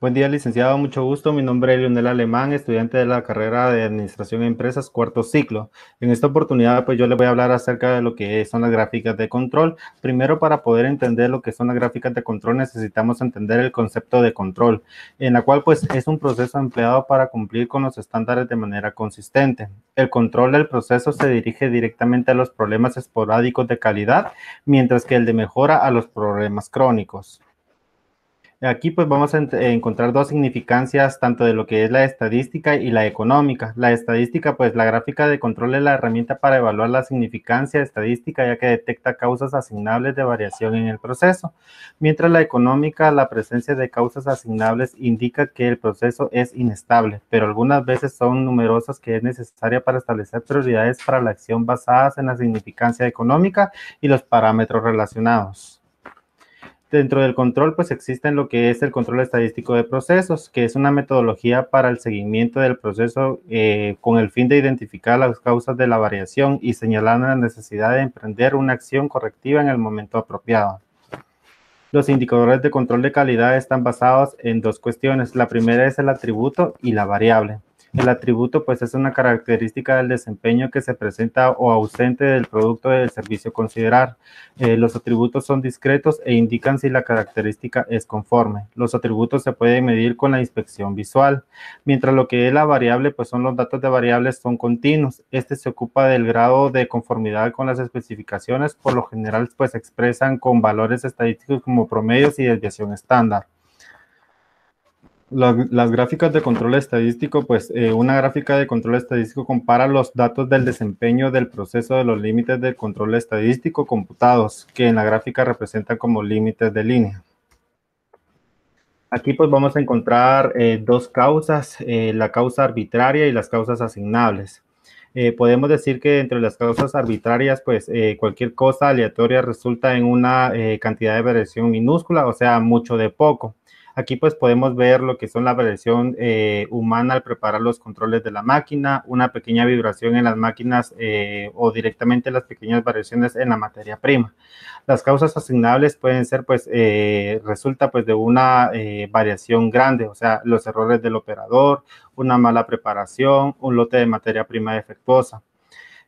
Buen día, licenciado. Mucho gusto. Mi nombre es Leonel Alemán, estudiante de la carrera de Administración de Empresas, cuarto ciclo. En esta oportunidad, pues yo les voy a hablar acerca de lo que son las gráficas de control. Primero, para poder entender lo que son las gráficas de control, necesitamos entender el concepto de control, en la cual pues es un proceso empleado para cumplir con los estándares de manera consistente. El control del proceso se dirige directamente a los problemas esporádicos de calidad, mientras que el de mejora a los problemas crónicos. Aquí pues vamos a eh, encontrar dos significancias, tanto de lo que es la estadística y la económica. La estadística, pues la gráfica de control es la herramienta para evaluar la significancia estadística, ya que detecta causas asignables de variación en el proceso. Mientras la económica, la presencia de causas asignables indica que el proceso es inestable, pero algunas veces son numerosas que es necesaria para establecer prioridades para la acción basadas en la significancia económica y los parámetros relacionados dentro del control, pues existen lo que es el control estadístico de procesos, que es una metodología para el seguimiento del proceso eh, con el fin de identificar las causas de la variación y señalar la necesidad de emprender una acción correctiva en el momento apropiado. Los indicadores de control de calidad están basados en dos cuestiones. La primera es el atributo y la variable. El atributo pues es una característica del desempeño que se presenta o ausente del producto del servicio considerar. Eh, los atributos son discretos e indican si la característica es conforme. Los atributos se pueden medir con la inspección visual, mientras lo que es la variable pues son los datos de variables son continuos. Este se ocupa del grado de conformidad con las especificaciones, por lo general pues expresan con valores estadísticos como promedios y desviación estándar las gráficas de control estadístico, pues eh, una gráfica de control estadístico compara los datos del desempeño del proceso de los límites de control estadístico computados, que en la gráfica representan como límites de línea. Aquí pues vamos a encontrar eh, dos causas, eh, la causa arbitraria y las causas asignables. podemos decir que entre las causas arbitrarias, pues cualquier cosa aleatoria resulta en una cantidad de variación minúscula, o sea, mucho de poco. Aquí pues podemos ver lo que son la variación eh, humana al preparar los controles de la máquina, una pequeña vibración en las máquinas eh, o directamente las pequeñas variaciones en la materia prima. Las causas asignables pueden ser pues eh, resulta pues de una variación grande, o sea, los errores del operador, una mala preparación, un lote de materia prima defectuosa.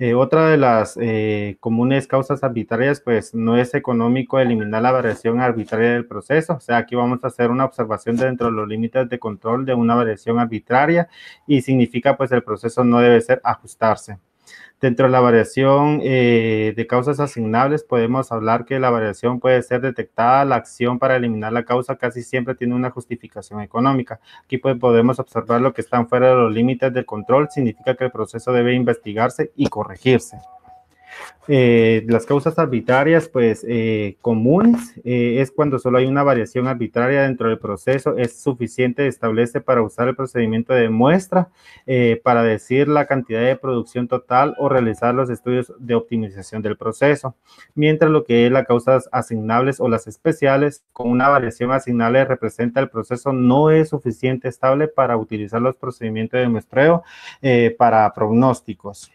Eh, otra de las eh, comunes causas arbitrarias, pues no es económico eliminar la variación arbitraria del proceso. O sea, aquí vamos a hacer una observación dentro de los límites de control de una variación arbitraria y significa pues el proceso no debe ser ajustarse. Dentro de la variación eh, de causas asignables, podemos hablar que la variación puede ser detectada, la acción para eliminar la causa casi siempre tiene una justificación económica. Aquí pues, podemos observar lo que están fuera de los límites del control, significa que el proceso debe investigarse y corregirse. Eh, las causas arbitrarias, pues eh, comunes, eh, es cuando solo hay una variación arbitraria dentro del proceso, es suficiente, establece para usar el procedimiento de muestra para decir la cantidad de producción total o realizar los estudios de optimización del proceso. Mientras lo que es las causas asignables o las especiales, con una variación asignable representa el proceso, no es suficiente estable para utilizar los procedimientos de muestreo para pronósticos.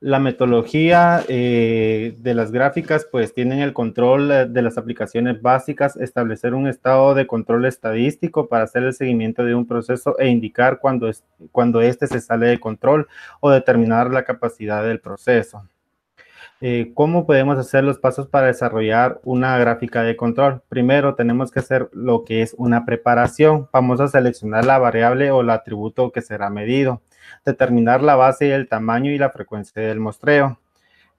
La metodología eh, de las gráficas, pues tienen el control eh, de las aplicaciones básicas, establecer un estado de control estadístico para hacer el seguimiento de un proceso e indicar cuando, es, cuando este se sale de control o determinar la capacidad del proceso. Eh, cómo podemos hacer los pasos para desarrollar una gráfica de control. Primero tenemos que hacer lo que es una preparación. Vamos a seleccionar la variable o el atributo que será medido, determinar la base, el tamaño y la frecuencia del mostreo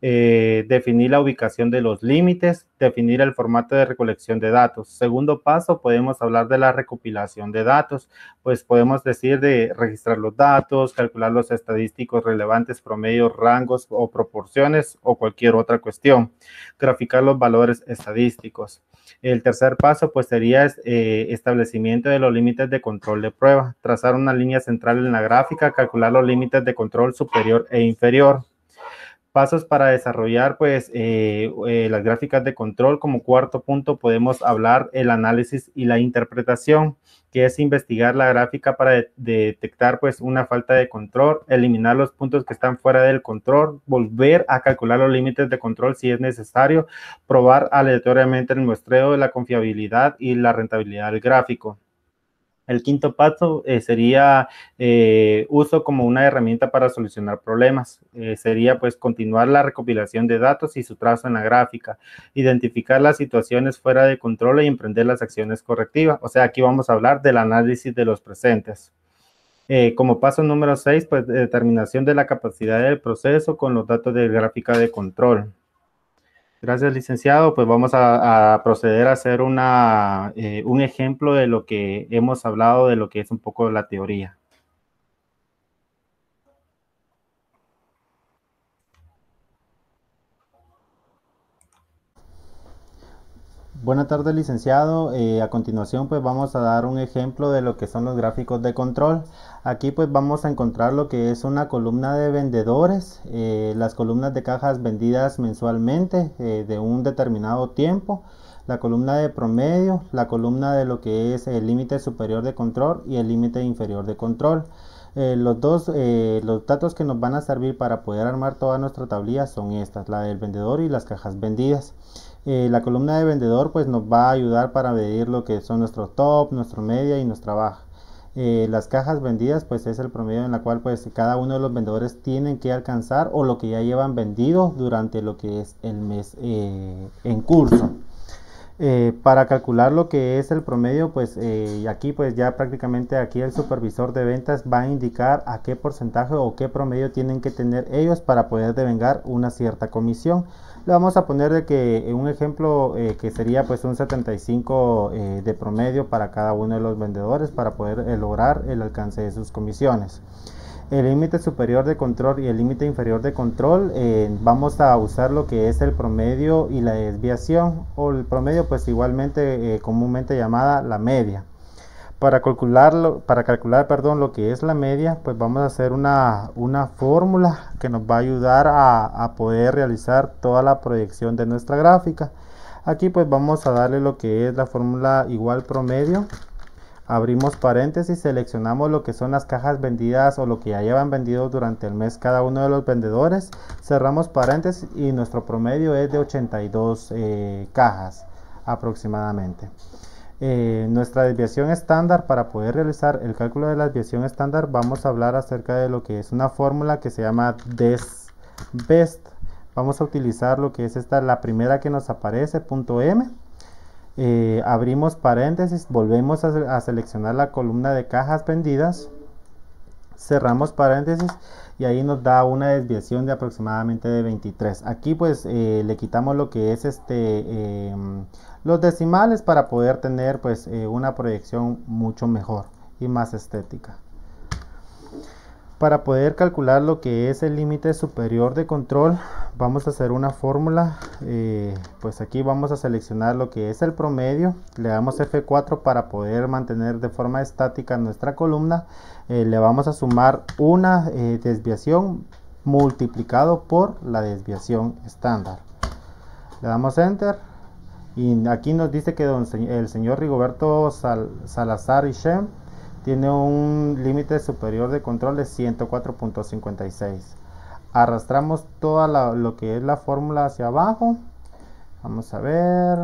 eh, definir la ubicación de los límites, definir el formato de recolección de datos. Segundo paso, podemos hablar de la recopilación de datos, pues podemos decir de registrar los datos, calcular los estadísticos relevantes, promedios, rangos o proporciones o cualquier otra cuestión, graficar los valores estadísticos. El tercer paso, pues sería eh, establecimiento de los límites de control de prueba, trazar una línea central en la gráfica, calcular los límites de control superior e inferior pasos para desarrollar pues eh, eh, las gráficas de control. Como cuarto punto podemos hablar el análisis y la interpretación, que es investigar la gráfica para detectar pues una falta de control, eliminar los puntos que están fuera del control, volver a calcular los límites de control si es necesario, probar aleatoriamente el muestreo de la confiabilidad y la rentabilidad del gráfico. El quinto paso eh, sería eh, uso como una herramienta para solucionar problemas. Eh, sería pues continuar la recopilación de datos y su trazo en la gráfica, identificar las situaciones fuera de control y emprender las acciones correctivas. O sea, aquí vamos a hablar del análisis de los presentes. como paso número 6, pues determinación de la capacidad del proceso con los datos de gráfica de control. Gracias, licenciado. Pues vamos a, proceder a hacer eh, un ejemplo de lo que hemos hablado, de lo que es un poco la teoría. Buenas tardes licenciado, eh, a continuación pues vamos a dar un ejemplo de lo que son los gráficos de control. Aquí pues vamos a encontrar lo que es una columna de vendedores, eh, las columnas de cajas vendidas mensualmente eh, de un determinado tiempo, la columna de promedio, la columna de lo que es el límite superior de control y el límite inferior de control. los dos los datos que nos van a servir para poder armar toda nuestra tablilla son estas la del vendedor y las cajas vendidas eh, la columna de vendedor pues nos va a ayudar para medir lo que son nuestro top, nuestro media y nuestra baja. Eh, las cajas vendidas pues es el promedio en la cual pues cada uno de los vendedores tienen que alcanzar o lo que ya llevan vendido durante lo que es el mes eh, en curso. Eh, para calcular lo que es el promedio, pues eh, aquí pues ya prácticamente aquí el supervisor de ventas va a indicar a qué porcentaje o qué promedio tienen que tener ellos para poder devengar una cierta comisión. Le vamos a poner de que eh, un ejemplo que sería pues un 75 de promedio para cada uno de los vendedores para poder lograr el alcance de sus comisiones el límite superior de control y el límite inferior de control eh, vamos a usar lo que es el promedio y la desviación o el promedio pues igualmente eh, comúnmente llamada la media para calcularlo para calcular perdón lo que es la media pues vamos a hacer una, fórmula que nos va a ayudar a, a poder realizar toda la proyección de nuestra gráfica aquí pues vamos a darle lo que es la fórmula igual promedio Abrimos paréntesis, seleccionamos lo que son las cajas vendidas o lo que ya llevan vendido durante el mes cada uno de los vendedores. Cerramos paréntesis y nuestro promedio es de 82 eh, cajas aproximadamente. Eh, nuestra desviación estándar, para poder realizar el cálculo de la desviación estándar, vamos a hablar acerca de lo que es una fórmula que se llama desbest. Vamos a utilizar lo que es esta, la primera que nos aparece, punto M eh, abrimos paréntesis, volvemos a, seleccionar la columna de cajas vendidas, cerramos paréntesis y ahí nos da una desviación de aproximadamente de 23. Aquí pues eh, le quitamos lo que es este em, los decimales para poder tener pues eh, una proyección mucho mejor y más estética. Para poder calcular lo que es el límite superior de control, vamos a hacer una fórmula. Eh, pues aquí vamos a seleccionar lo que es el promedio. Le damos F4 para poder mantener de forma estática nuestra columna. Eh, le vamos a sumar una eh, desviación multiplicado por la desviación estándar. Le damos Enter. Y aquí nos dice que el señor Rigoberto Salazar Salazar Shem tiene un límite superior de control de 104.56. Arrastramos toda lo que es la fórmula hacia abajo. Vamos a ver.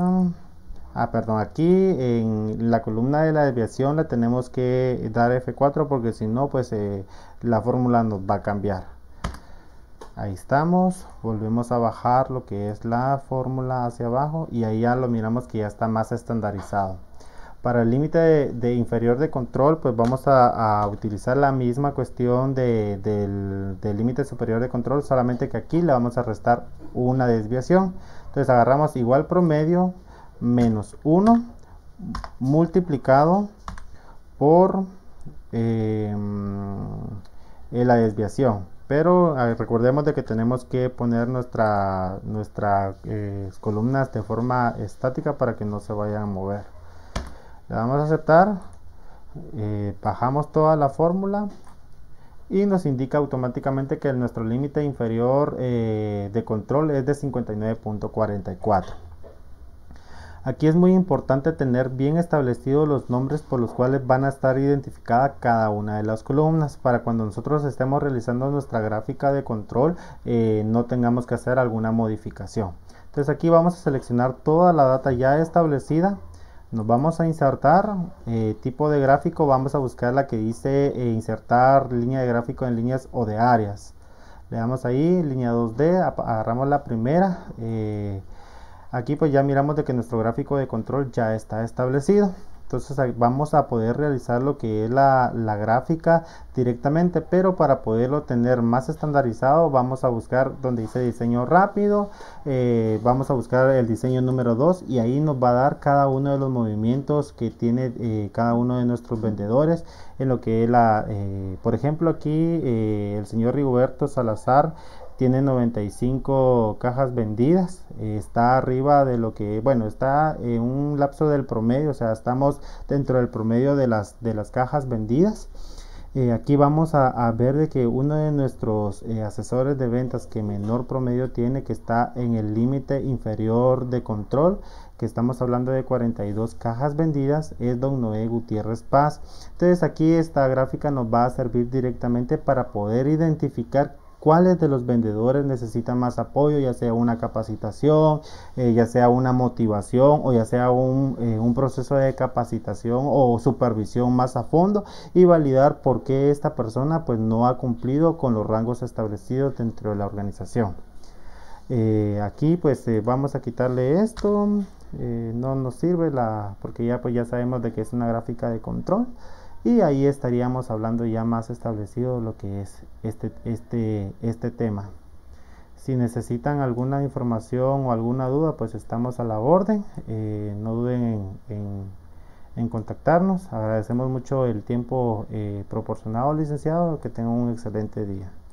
Ah, perdón, aquí en la columna de la desviación la tenemos que dar F4 porque si no, pues eh, la fórmula nos va a cambiar. Ahí estamos, volvemos a bajar lo que es la fórmula hacia abajo y ahí ya lo miramos que ya está más estandarizado. Para el límite de, inferior de control, pues vamos a, utilizar la misma cuestión del límite superior de control, solamente que aquí le vamos a restar una desviación. Entonces agarramos igual promedio menos 1 multiplicado por em, la desviación pero recordemos de que tenemos que poner nuestras eh, columnas de forma estática para que no se vayan a mover le damos a aceptar eh, bajamos toda la fórmula y nos indica automáticamente que nuestro límite inferior eh, de control es de 59.44 aquí es muy importante tener bien establecidos los nombres por los cuales van a estar identificadas cada una de las columnas para cuando nosotros estemos realizando nuestra gráfica de control eh, no tengamos que hacer alguna modificación entonces aquí vamos a seleccionar toda la data ya establecida nos vamos a insertar eh, tipo de gráfico vamos a buscar la que dice eh, insertar línea de gráfico en líneas o de áreas le damos ahí línea 2d agarramos la primera eh, aquí pues ya miramos de que nuestro gráfico de control ya está establecido entonces vamos a poder realizar lo que es la, gráfica directamente pero para poderlo tener más estandarizado vamos a buscar donde dice diseño rápido eh, vamos a buscar el diseño número 2 y ahí nos va a dar cada uno de los movimientos que tiene eh, cada uno de nuestros vendedores en lo que es la eh, por ejemplo aquí el señor Rigoberto Salazar tiene 95 cajas vendidas, eh, está arriba de lo que, bueno, está en un lapso del promedio, o sea, estamos dentro del promedio de las, de las cajas vendidas. Eh, aquí vamos a, ver de que uno de nuestros eh, asesores de ventas que menor promedio tiene, que está en el límite inferior de control, que estamos hablando de 42 cajas vendidas, es Don Noé Gutiérrez Paz. Entonces aquí esta gráfica nos va a servir directamente para poder identificar cuáles de los vendedores necesitan más apoyo, ya sea una capacitación, eh, ya sea una motivación o ya sea eh, un, proceso de capacitación o supervisión más a fondo y validar por qué esta persona pues no ha cumplido con los rangos establecidos dentro de la organización. Eh, aquí pues vamos a quitarle esto, no nos sirve la, porque ya pues ya sabemos de que es una gráfica de control y ahí estaríamos hablando ya más establecido lo que es este, este, este, tema. Si necesitan alguna información o alguna duda, pues estamos a la orden. Eh, no duden en, contactarnos. Agradecemos mucho el tiempo eh, proporcionado, licenciado. Que tengan un excelente día.